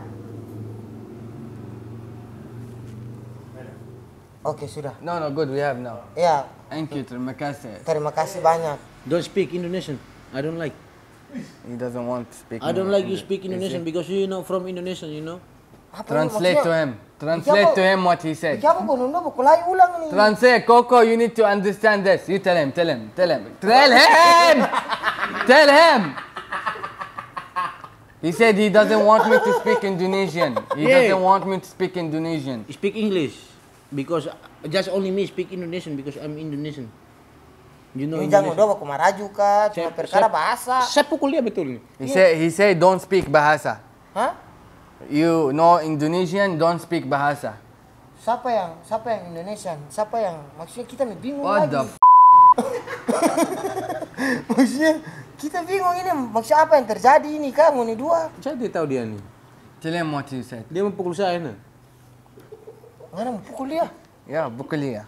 Oke, okay, sudah. No, no, good. We have now. Ya. Yeah. Thank you. Terima kasih. Terima kasih banyak. Don't speak Indonesian. I don't like. He doesn't want to speak. I don't like you speak Indonesian because you know from Indonesian, you know. Translate to him. Translate to him what he said. Translate, Coco, you need to understand this. You tell him, tell him, tell him. Tell him! tell him! He said he doesn't want me to speak Indonesian. He yeah. doesn't want me to speak Indonesian. Speak English. Because just only me speak Indonesian because I'm Indonesian. You know Indonesian. udah mau maraju ka, cuma perkara bahasa. Saya pukul dia betul He said say he said don't speak bahasa. Huh? You know Indonesian don't speak bahasa. Siapa yang siapa yang Indonesian? Siapa yang maksudnya kita bingung What lagi. The f maksudnya kita bingung ini maksud apa yang terjadi ini kamu nih dua. Jadi tahu dia nih. Dia mau saya. Dia mau pukul saya nih. Mana mau pukul dia? Ya, pukul dia.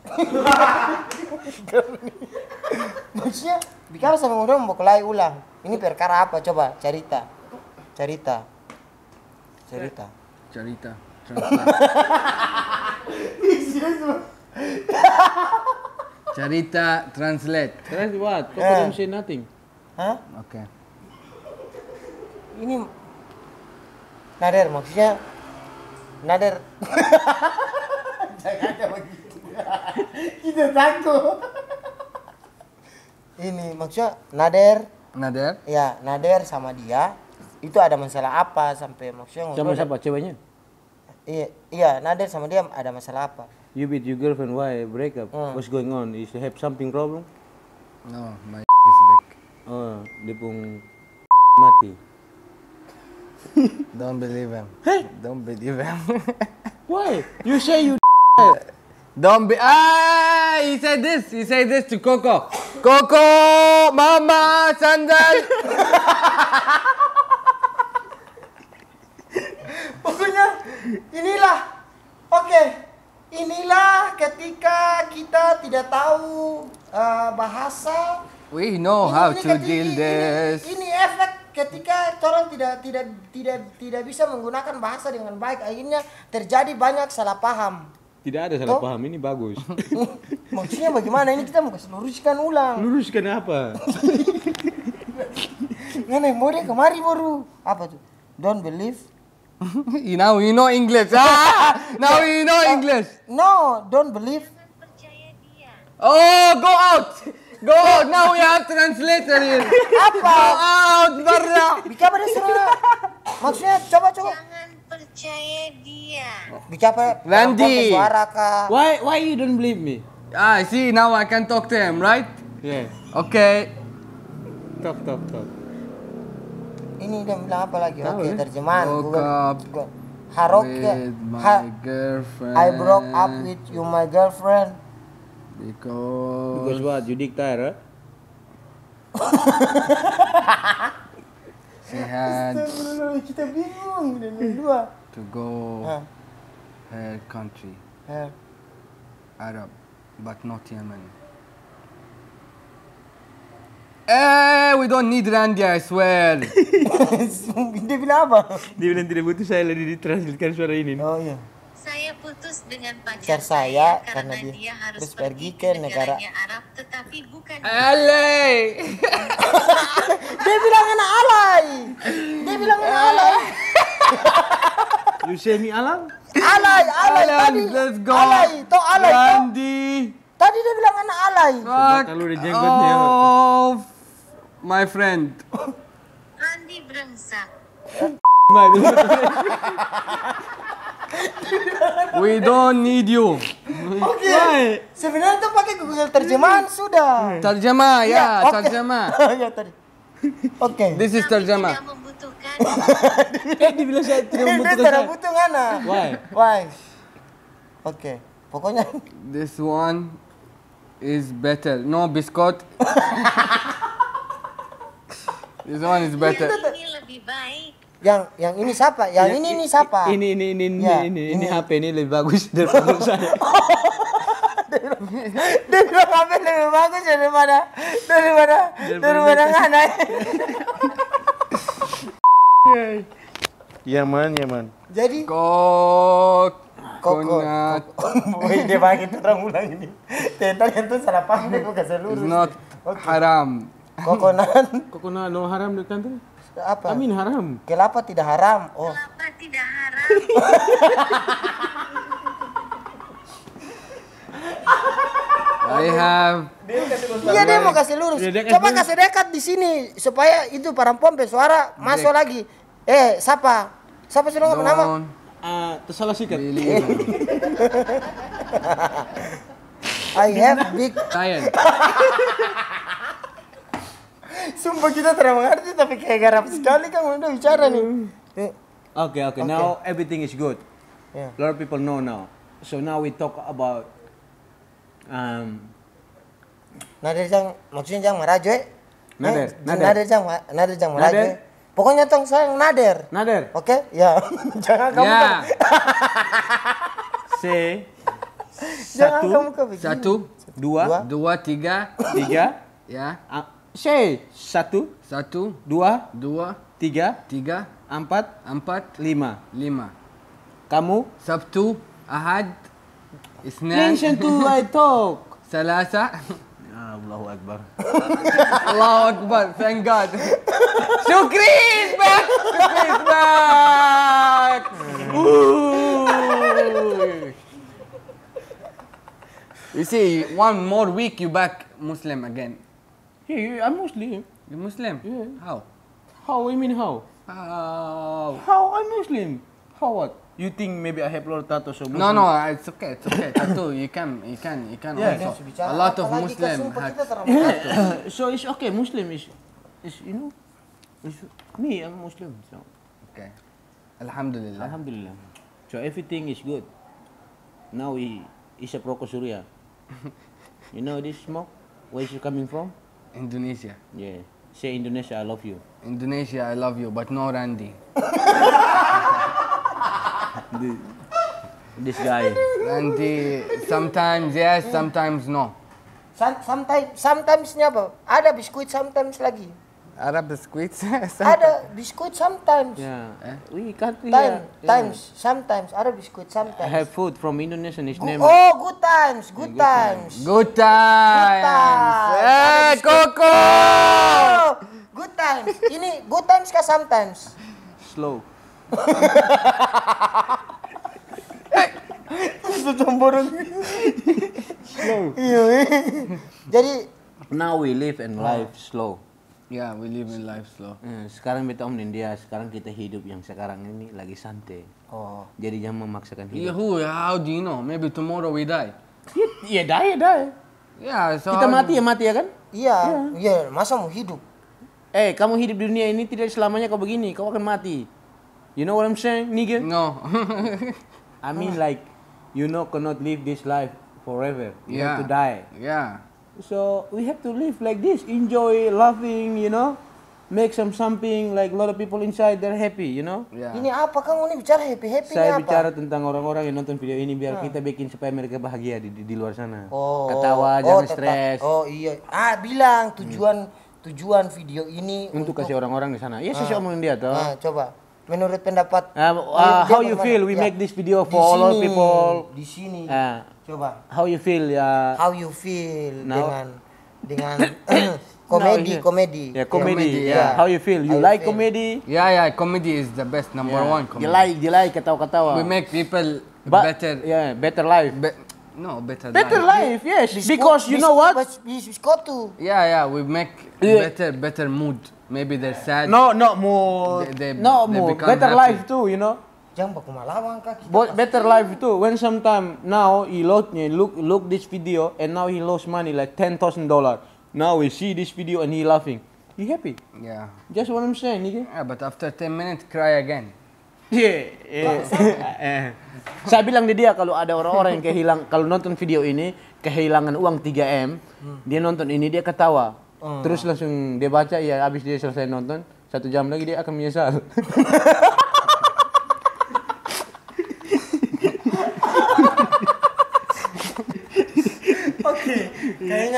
maksudnya bicara sama orang mau kelai ulang. Ini perkara apa coba cerita. Cerita cerita cerita cerita translate translate what kau belum eh. say nothing Hah? oke okay. ini nader maksudnya nader jangan ada begitu kita takut ini maksudnya nader nader ya nader sama dia itu ada masalah apa sampai maksudnya sama siapa ceweknya iya iya Nader sama dia ada masalah apa you beat your girlfriend why break up hmm. what's going on is you have something problem no my is back oh dia pun mati don't believe him hey? don't believe him why you say you Don't be. Ah, he said this. He said this to Coco. Coco, Mama, Sandal pokoknya inilah oke okay. inilah ketika kita tidak tahu uh, bahasa we know ini, how ini to ketika, deal this ini, ini efek ketika orang tidak tidak tidak tidak bisa menggunakan bahasa dengan baik akhirnya terjadi banyak salah paham tidak ada salah Tuh? paham ini bagus maksudnya bagaimana ini kita mau luruskan ulang luruskan apa Nenek mau kemari baru apa tuh don't believe now we know English. Ah, now we know eh, English. No, don't believe. Oh, go out. Go out. Now we have translator here. Apa? Go out, Barra. Bicara pada serah. Maksudnya coba coba. Jangan percaya dia. Bicara Randy. Suara kah? Why why you don't believe me? Ah, see now I can talk to him, right? Yes. Okay. Talk talk talk ini dia bilang apa lagi oke okay, ya? terjemahan Woke Google, up Google. Harok ya ha girlfriend. I broke up with you my girlfriend because because what you huh? she sehat kita bingung dan dua to go her country her Arab but not Yemen Eh, we don't need Randy, I swear. Dia bilang apa? Dia bilang tidak butuh saya lagi ditranslitkan suara ini. Oh iya. Saya putus dengan pacar saya, saya karena, karena dia, dia harus pergi ke negara Arab, tetapi bukan. Alay. Dia bilang anak alay. Dia bilang anak eh. alay. Yuseni alam? Alay, alay, alay tadi. Let's go. Alay, to alay. Randy. Tadi dia bilang anak alay. Kalau dia jenggotnya. Oh, my friend. Andy Brengsak. We don't need you. Oke. Okay. Sebenarnya tuh pakai Google terjemahan sudah. Terjemah ya, yeah, okay. terjemah. ya tadi. Oke. Okay. This is terjemah. Tidak membutuhkan. eh, dibilang saya tidak membutuhkan. Tidak butuh Ana. Why? Why? Oke. Okay. Pokoknya this one is better. No biscuit. This one is better. Ini lebih baik. Yang yang ini siapa? Yang iya, ini ini siapa? Ya, ini ini ini ini yeah. ini, ini, HP ini lebih bagus daripada saya. dari bilang HP lebih bagus ya daripada daripada daripada Mana? Yaman, Yaman. Jadi kok Coconut. Woi, dia ini orang ulang ini. Tentang itu salah paham dia bukan seluruh. It's not haram. Kokonan. Kokonan no haram di kantin. Apa? Amin haram. Kelapa tidak haram. Oh. Kelapa tidak haram. I Iya dia mau kasih lurus. Iya, Coba kasih dekat di sini supaya itu para pompe suara masuk lagi. Eh, siapa? Siapa sih lo nama? Uh, tersalah sikat. I have big. client. Sumpah kita tidak mengerti tapi kayak garap sekali kamu udah bicara nih. Oke okay, oke okay. okay. now everything is good. Yeah. A lot of people know now. So now we talk about um, Nader jang maksudnya jang marajo eh? Nader, eh, nader. Nader jang nader jang marajo. Nader. Eh? Pokoknya tong sayang nader. Nader. Oke? Okay? Ya. Jangan kamu. Ya. C satu, satu, dua, dua, dua, tiga, tiga, ya, Shay. Satu. Satu. Dua. Dua. Tiga. Tiga. Empat. Empat. Lima. Lima. Kamu? Sabtu. Ahad. Isnin Mention to my talk. Salasa. Ya Allahu Akbar. Allahu Akbar. Thank God. Syukri is back. Syukri is back. you see, one more week you back Muslim again. Yeah, I'm Muslim. you Muslim? Yeah. How? How? I mean how? How? How I'm Muslim? How what? You think maybe I have a lot of tattoos or Muslim? No, no, it's okay, it's okay. Tattoo, you can, you can, you can yeah. also. A lot of Muslim had yeah. So it's okay, Muslim is, is you know, is me, I'm Muslim, so. Okay. Alhamdulillah. Alhamdulillah. So everything is good. Now we, is a Proko Surya. you know this smoke? Where is it coming from? Indonesia. Yeah. Say Indonesia, I love you. Indonesia, I love you, but no Randy. this, guy. Randy, sometimes yes, sometimes no. Sometimes, sometimes-nya apa? Ada biskuit sometimes lagi. Ada biscuits. ada biskuit sometimes. Yeah. Ya, eh? We can't Time, yeah. Times, yeah. sometimes. Ada biskuit sometimes. I have food from Indonesia. His Gu name. Oh, good times, good, good times. times. Good times. Good times. Hey, eh, Coco. Oh, good times. Ini good times kah sometimes? Slow. Setomborong. slow. Iya. Jadi. Now we live and life slow. Ya, yeah, we live in life slow. Eh, sekarang kita om India, sekarang kita hidup yang sekarang ini lagi santai. Oh. Jadi jangan memaksakan hidup. Yeah, who? How do you know? Maybe tomorrow we die. Ya, yeah, die, ya die. yeah, so kita mati ya mati ya kan? Iya. Iya, yeah. masa mau hidup? Eh, hey, kamu hidup di dunia ini tidak selamanya kau begini, kau akan mati. You know what I'm saying, nigga? No. I mean like you know cannot live this life forever. You yeah. have to die. Yeah. So we have to live like this, enjoy, laughing, you know, make some something like a lot of people inside they're happy, you know. Yeah. Ini apa kang? Ini bicara happy happy? Saya bicara tentang orang-orang yang nonton video ini biar ah. kita bikin supaya mereka bahagia di, di, luar sana. Oh. Ketawa, jangan oh, stres. Oh iya. Ah bilang tujuan hmm. tujuan video ini untuk, kasih orang-orang di sana. Iya, sih ah. omongin dia toh. Ah, coba menurut pendapat uh, how you feel we ya. make this video for di sini, all people di sini uh, Coba. How you feel ya? How you feel now? dengan dengan ya, komedi, komedi. Ya, komedi. Ya. How you feel? You How like komedi ya ya komedi is the best number yeah. one. Comedy. You like, you like ketawa-ketawa. We make people But, better. Yeah, better life. Be no, better, better life. Better life, yes. Because you know what? got to Yeah, yeah, we make yeah. better, better mood. Maybe they're sad. No, not more. They, they, no, they more. Better happy. life too, you know? jam baku malawang kak But better life itu when sometime now he lost look look this video and now he lost money like ten thousand dollar. Now we see this video and he laughing. He happy. Yeah. Just what I'm saying, nigga. Yeah, but after 10 minutes cry again. Yeah. yeah. Eh. Saya bilang di dia kalau ada orang-orang yang kehilang kalau nonton video ini kehilangan uang 3M, hmm. dia nonton ini dia ketawa. Oh. Terus langsung dia baca ya habis dia selesai nonton, satu jam lagi dia akan menyesal.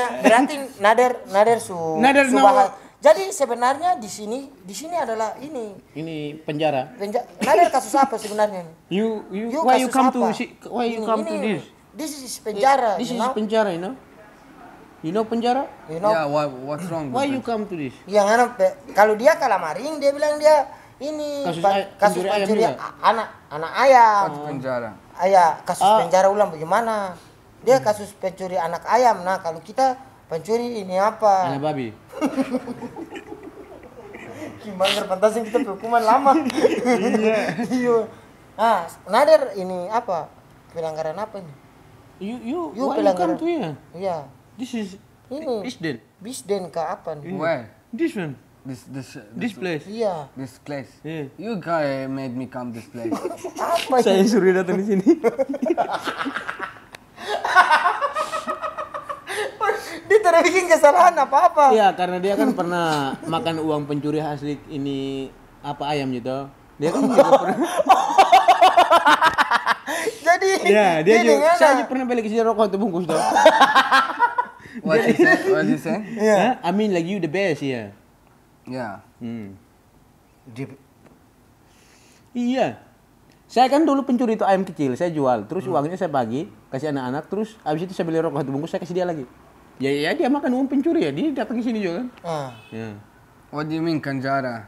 berarti nader nader su nader subahal. Jadi sebenarnya di sini di sini adalah ini. Ini penjara. Penja Nader kasus apa sebenarnya? You you, you why you come apa? to why you ini, come ini, to this? This is penjara. This you know? is penjara, you know? You know penjara? You know? Yeah, why, what's wrong? Why you come to this? Yang anak kalau dia kalah maring dia bilang dia ini kasus, pa, kasus penjara anak anak ayam. Kasus penjara. Ayah ya, kasus ah. penjara ulang bagaimana? Dia kasus pencuri anak ayam. Nah, kalau kita pencuri ini apa? Anak babi. Gimana terpantasin kita hukuman lama. iya. Iya. Nah, Nader ini apa? Pelanggaran apa ini? You you, you why pelanggaran. you ya? Iya. This is ini. Bisden. Bisden ke apa nih? Where? This one. This, this this place. Iya. This place. Yeah. You guy made me come this place. apa Saya suruh datang di sini dia tidak bikin kesalahan apa-apa. Iya, karena dia kan pernah makan uang pencuri asli ini apa ayam gitu. Dia kan juga pernah. Jadi ya, dia, dia juga, saya juga pernah beli kisah rokok itu bungkus tuh. What you say? What you iya. say? Yeah. Huh? I mean like you the best ya. Yeah. Ya. Yeah. Hmm. Deep. Iya. Saya kan dulu pencuri itu ayam kecil, saya jual. Terus hmm. uangnya saya bagi kasih anak-anak terus habis itu saya beli rokok satu bungkus saya kasih dia lagi ya ya dia makan uang pencuri ya dia datang ke sini juga kan ah. ya. what do you mean kanjara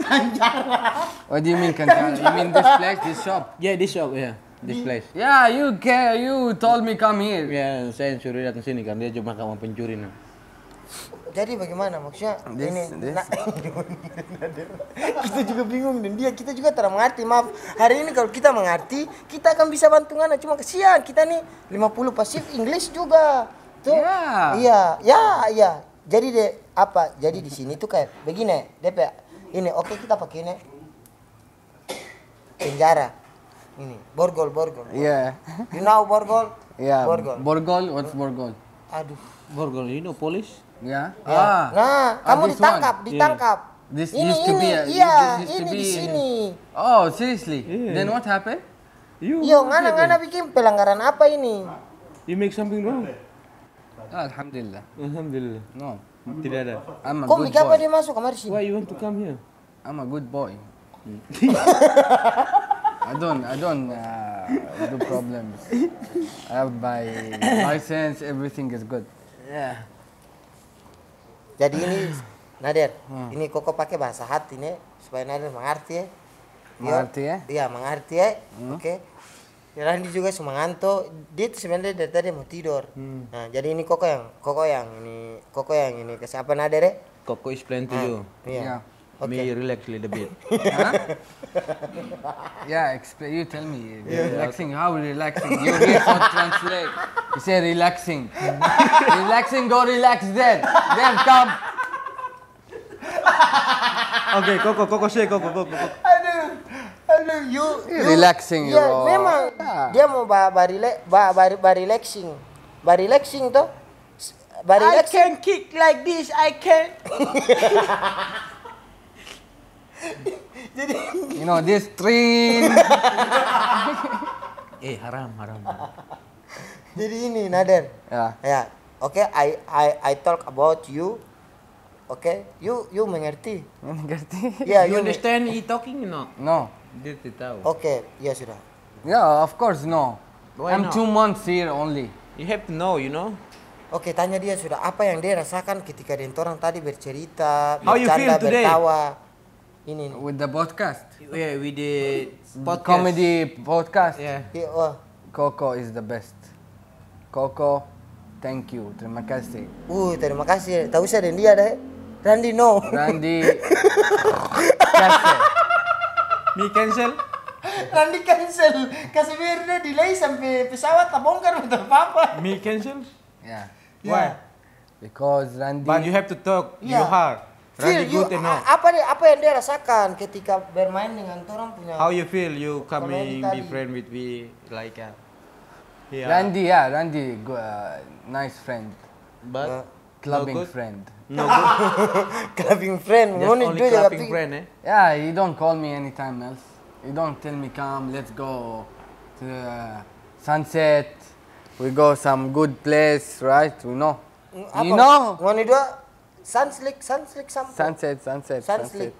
kanjara what do you mean kanjara, you mean this place this shop yeah this shop yeah this place yeah you care you told me come here ya yeah, saya suruh datang sini kan dia cuma kamu pencuri nih jadi bagaimana maksudnya this, ini this. Nah, kita juga bingung dan dia kita juga tidak mengerti maaf hari ini kalau kita mengerti kita akan bisa bantu ngana cuma kesian kita nih 50 pasif English juga tuh yeah. iya ya iya jadi deh apa jadi di sini tuh kayak begini DP ini oke okay, kita pakai ini penjara ini borgol borgol iya yeah. you know borgol Iya, yeah. borgol. Borgol, what's borgol? Aduh. Borgol, you know polis Ya. ya. Ah. Nah, ah, kamu ditangkap, one. ditangkap. Yeah. This ini, used to be a, iya, used ini be di sini. Oh, seriously? Yeah. Then what happened? You Yo, ngana-ngana bikin pelanggaran apa ini? You make something wrong. alhamdulillah. Alhamdulillah. No. Tidak ada. I'm a Kok good boy. dia masuk kamar sini? Why you want to come here? I'm a good boy. I don't, I don't uh, do problems. I have my license, everything is good. Yeah jadi ini Nadir hmm. ini koko pakai bahasa hati nih supaya Nadir mengerti ya mengerti ya iya mengerti ya hmm. oke okay. Ya, Randy juga semanganto dia tuh sebenarnya dari tadi mau tidur hmm. nah jadi ini koko yang koko yang ini koko yang ini ke siapa Nadir ya koko explain nah, to you iya yeah. Okay. Me relax a little bit. yeah, ya, explain. You tell me. Yeah. Relaxing. How relaxing? You need to translate. He said relaxing. relaxing, go relax then. Then come. Oke, okay, koko, koko sih, koko, koko, koko. Aduh, aduh, you, you relaxing, ya, bro. memang yeah. dia mau bah, bah, rela, bah, bah, bah relaxing, bah relaxing tuh. Bah relaxing. I can kick like this, I can. Jadi, you know this train. eh, haram, haram. haram jadi ini Nader ya ya oke okay, I I I talk about you oke okay? you you mengerti mengerti yeah you, you understand he talking no no dia tahu oke okay, ya yeah, sudah yeah of course no Why I'm not? two months here only you have to know you know Oke, okay, tanya dia sudah apa yang dia rasakan ketika dia orang tadi bercerita, How bercanda, bertawa. Ini With the podcast. Yeah, with the podcast. comedy podcast. Yeah. yeah oh. Coco is the best. Koko, thank you. Terima kasih. Uh, terima kasih. Tahu saya dan dia deh. ¿eh? Randy no. Randy. cancel. Mi cancel. Randy cancel. Kasih dia delay sampai pesawat tabongkar atau apa. Mi cancel. Ya. Yeah. Why? Because Randy. But you have to talk. Yeah. You hard. Feel you, enough. apa dia, apa yang dia rasakan ketika bermain dengan orang punya How you feel you coming be friend with me like that? Yeah. Randy, yeah, Randy, uh, nice friend. But uh, clubbing no friend. No clubbing friend. Just only, only do clubbing friend, eh? Yeah, he don't call me anytime else. He don't tell me come, let's go to the sunset. We go some good place, right? We know. you know. When mm, you do sunslick, sunslick something. Sunset, sunset, Sunset.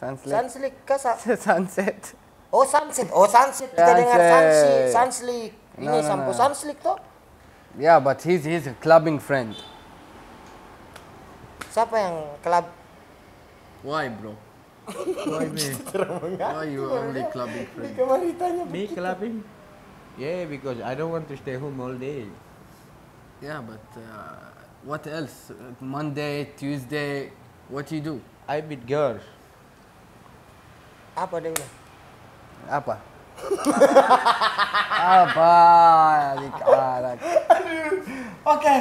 Sunslick. Sunset. sunset. Oh sunset, oh sunset. sunset. Kita dengar sunset, sunslick. No, Ringo no, No. slick Yeah, but he's he's a clubbing friend. Siapa yang club? Why, bro? Why me? Why you only clubbing friend? me clubbing? Yeah, because I don't want to stay home all day. Yeah, but uh, what else? Monday, Tuesday, what you do? I meet girls. Apa dia Apa? Apa? Dikarak. Oke.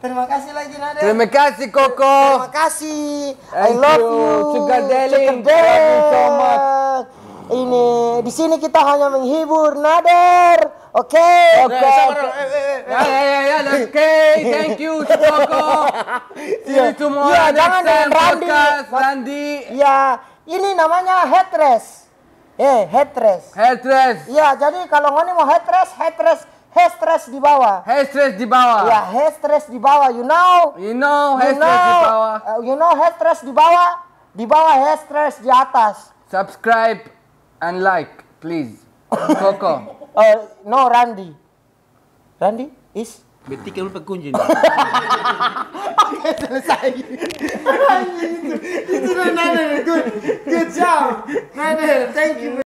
Terima kasih lagi Nadia Terima kasih Koko. Terima kasih. Thank I love you. juga Sugar Terima kasih Darling. Ini di sini kita hanya menghibur Nader. Oke. Oke. Eh, eh, eh, ya ya ya ya. Oke. Okay. Thank you Koko. See you iya. tomorrow. Ya, jangan Randy. Randy. Ya, ini namanya headrest. Eh, headrest. Headrest. Iya, jadi kalau ngoni mau headrest, headrest headrest di bawah. Headrest di bawah. Iya, headrest di bawah. You know. You know headrest you know, di bawah. Uh, you know headrest di bawah. Di bawah headrest di atas. Subscribe and like, please. Koko. uh, no, Randy. Randy is Betik kan pakai kunci. Selesai. Itu itu nana good good job. Nana, thank you.